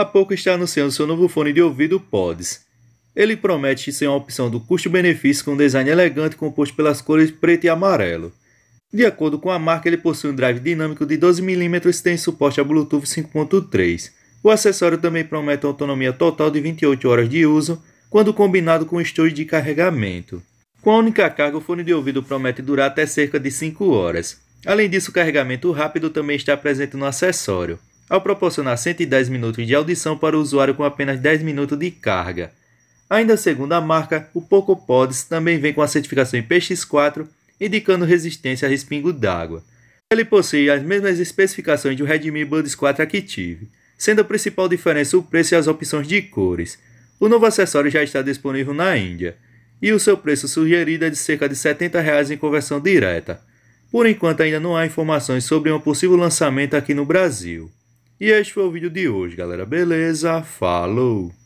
há pouco está anunciando seu novo fone de ouvido Pods. Ele promete ser uma opção do custo-benefício com um design elegante composto pelas cores preto e amarelo. De acordo com a marca, ele possui um drive dinâmico de 12mm e tem suporte a Bluetooth 5.3. O acessório também promete autonomia total de 28 horas de uso, quando combinado com estojo de carregamento. Com a única carga, o fone de ouvido promete durar até cerca de 5 horas. Além disso, o carregamento rápido também está presente no acessório ao proporcionar 110 minutos de audição para o usuário com apenas 10 minutos de carga. Ainda segundo a marca, o PocoPods também vem com a certificação IPX4, indicando resistência a respingo d'água. Ele possui as mesmas especificações do Redmi Buds 4 Active, sendo a principal diferença o preço e as opções de cores. O novo acessório já está disponível na Índia, e o seu preço sugerido é de cerca de R$ 70 reais em conversão direta. Por enquanto ainda não há informações sobre um possível lançamento aqui no Brasil. E este foi o vídeo de hoje, galera. Beleza? Falou!